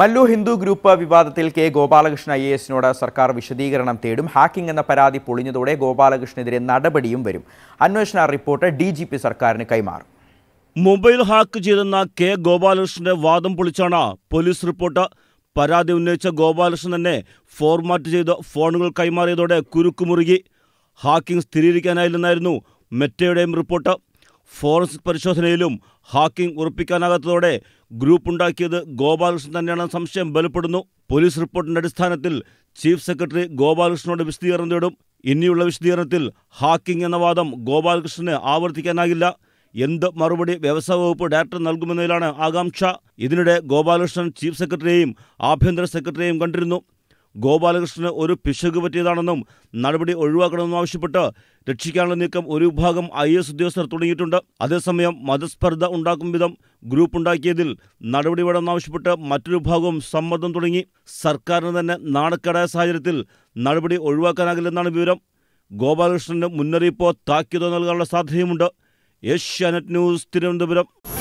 Mallu Hindu group വിവാദത്തിൽ K Gopalakrishnan I എസിനോട് സർക്കാർ വിശദീകരണം തേടും ഹാക്കിംഗ് എന്ന പരാതി പൊളിഞ്ഞതോടെ ഗോപാലകൃഷ്ണനെതിരെ നടപടിയും വരും അന്വേഷണ റിപ്പോർട്ട് ഡി ജി പി സർക്കാരിന് കൈമാറും മൊബൈൽ ഹാക്ക് ചെയ്തെന്ന കെ ഗോപാലകൃഷ്ണന്റെ വാദം പൊളിച്ചാണ് പോലീസ് റിപ്പോർട്ട് പരാതി ഉന്നയിച്ച ഗോപാലകൃഷ്ണൻ തന്നെ ഫോർമാറ്റ് ചെയ്ത് ഫോണുകൾ കൈമാറിയതോടെ കുരുക്കുമുറുകി ഹാക്കിംഗ് സ്ഥിരീകരിക്കാനായില്ലെന്നായിരുന്നു മെറ്റയുടെയും റിപ്പോർട്ട് ഫോറൻസിക് പരിശോധനയിലും ഹാക്കിംഗ് ഉറപ്പിക്കാനാകാത്തതോടെ ഗ്രൂപ്പ് ഉണ്ടാക്കിയത് ഗോപാലകൃഷ്ണൻ തന്നെയാണെന്ന സംശയം ബലപ്പെടുന്നു പോലീസ് റിപ്പോർട്ടിന്റെ അടിസ്ഥാനത്തിൽ ചീഫ് സെക്രട്ടറി ഗോപാലകൃഷ്ണനോട് വിശദീകരണം തേടും ഇനിയുള്ള വിശദീകരണത്തിൽ ഹാക്കിംഗ് എന്ന വാദം ഗോപാലകൃഷ്ണന് ആവർത്തിക്കാനാകില്ല എന്ത് മറുപടി വ്യവസായ വകുപ്പ് ഡയറക്ടർ നൽകുമെന്നതിലാണ് ആകാംക്ഷ ഇതിനിടെ ഗോപാലകൃഷ്ണൻ ചീഫ് സെക്രട്ടറിയെയും ആഭ്യന്തര സെക്രട്ടറിയെയും കണ്ടിരുന്നു ഗോപാലകൃഷ്ണന് ഒരു പിശക് പറ്റിയതാണെന്നും നടപടി ഒഴിവാക്കണമെന്നും ആവശ്യപ്പെട്ട് രക്ഷിക്കാനുള്ള നീക്കം ഒരു വിഭാഗം ഐ എസ് ഉദ്യോഗസ്ഥർ തുടങ്ങിയിട്ടുണ്ട് അതേസമയം മതസ്പർദ്ധ ഉണ്ടാക്കും വിധം ഗ്രൂപ്പ് ഉണ്ടാക്കിയതിൽ നടപടി വേണമെന്നാവശ്യപ്പെട്ട് മറ്റൊരു വിഭാഗവും സമ്മർദ്ദം തുടങ്ങി സർക്കാരിന് തന്നെ നാണക്കേടായ സാഹചര്യത്തിൽ നടപടി ഒഴിവാക്കാനാകില്ലെന്നാണ് വിവരം ഗോപാലകൃഷ്ണന് മുന്നറിയിപ്പോ താക്കീതോ നൽകാനുള്ള സാധ്യതയുമുണ്ട് ഏഷ്യാനെറ്റ് ന്യൂസ് തിരുവനന്തപുരം